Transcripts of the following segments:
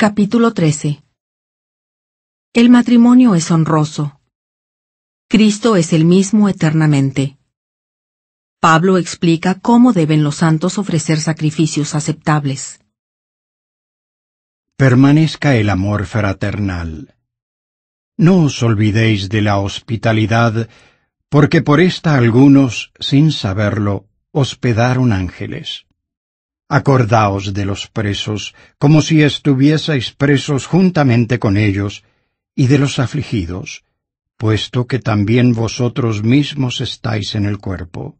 Capítulo 13 El matrimonio es honroso. Cristo es el mismo eternamente. Pablo explica cómo deben los santos ofrecer sacrificios aceptables. Permanezca el amor fraternal. No os olvidéis de la hospitalidad, porque por esta algunos, sin saberlo, hospedaron ángeles. Acordaos de los presos, como si estuvieseis presos juntamente con ellos, y de los afligidos, puesto que también vosotros mismos estáis en el cuerpo.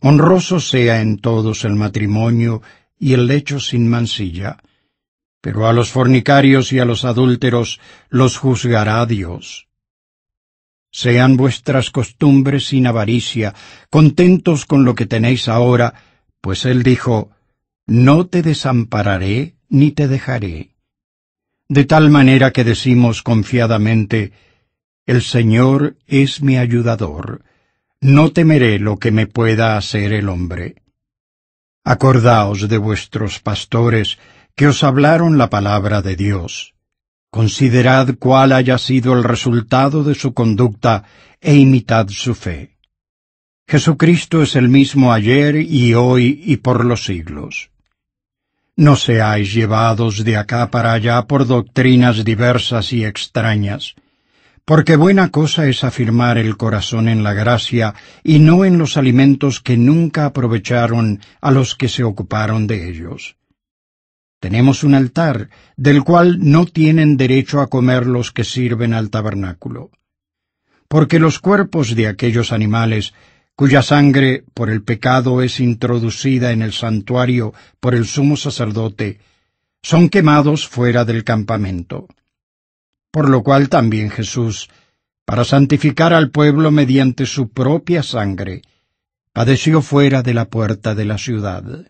Honroso sea en todos el matrimonio y el lecho sin mancilla, pero a los fornicarios y a los adúlteros los juzgará Dios. Sean vuestras costumbres sin avaricia, contentos con lo que tenéis ahora, pues él dijo, no te desampararé ni te dejaré. De tal manera que decimos confiadamente, El Señor es mi ayudador, no temeré lo que me pueda hacer el hombre. Acordaos de vuestros pastores que os hablaron la palabra de Dios. Considerad cuál haya sido el resultado de su conducta e imitad su fe. Jesucristo es el mismo ayer y hoy y por los siglos. No seáis llevados de acá para allá por doctrinas diversas y extrañas, porque buena cosa es afirmar el corazón en la gracia y no en los alimentos que nunca aprovecharon a los que se ocuparon de ellos. Tenemos un altar, del cual no tienen derecho a comer los que sirven al tabernáculo. Porque los cuerpos de aquellos animales cuya sangre por el pecado es introducida en el santuario por el sumo sacerdote, son quemados fuera del campamento. Por lo cual también Jesús, para santificar al pueblo mediante su propia sangre, padeció fuera de la puerta de la ciudad.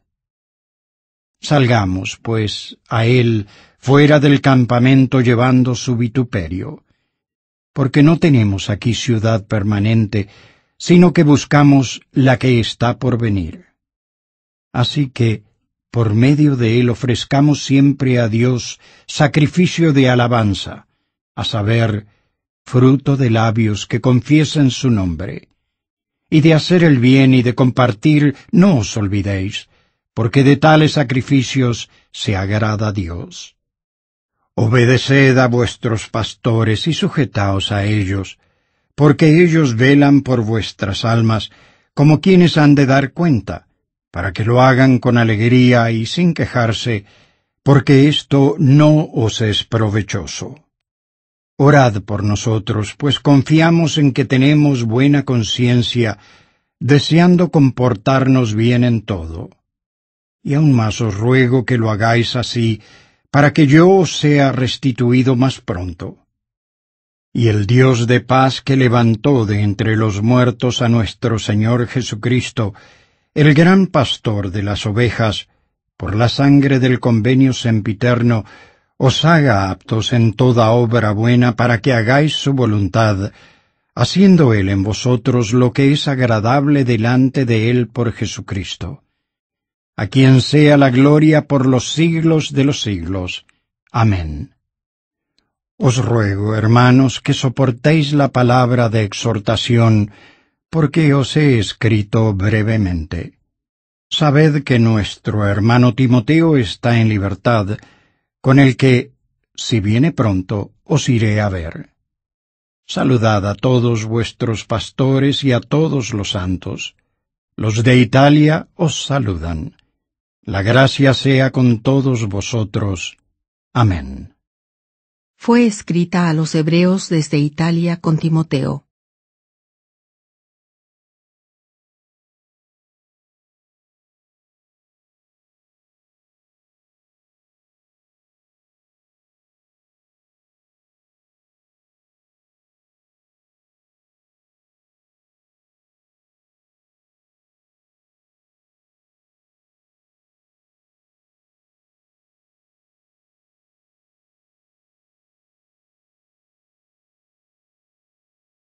Salgamos, pues, a él fuera del campamento llevando su vituperio, porque no tenemos aquí ciudad permanente, sino que buscamos la que está por venir. Así que, por medio de él ofrezcamos siempre a Dios sacrificio de alabanza, a saber, fruto de labios que confiesen su nombre. Y de hacer el bien y de compartir no os olvidéis, porque de tales sacrificios se agrada Dios. Obedeced a vuestros pastores y sujetaos a ellos, porque ellos velan por vuestras almas, como quienes han de dar cuenta, para que lo hagan con alegría y sin quejarse, porque esto no os es provechoso. Orad por nosotros, pues confiamos en que tenemos buena conciencia, deseando comportarnos bien en todo. Y aún más os ruego que lo hagáis así, para que yo os sea restituido más pronto y el Dios de paz que levantó de entre los muertos a nuestro Señor Jesucristo, el gran pastor de las ovejas, por la sangre del convenio sempiterno, os haga aptos en toda obra buena para que hagáis su voluntad, haciendo Él en vosotros lo que es agradable delante de Él por Jesucristo. A quien sea la gloria por los siglos de los siglos. Amén. Os ruego, hermanos, que soportéis la palabra de exhortación, porque os he escrito brevemente. Sabed que nuestro hermano Timoteo está en libertad, con el que, si viene pronto, os iré a ver. Saludad a todos vuestros pastores y a todos los santos. Los de Italia os saludan. La gracia sea con todos vosotros. Amén fue escrita a los hebreos desde Italia con Timoteo.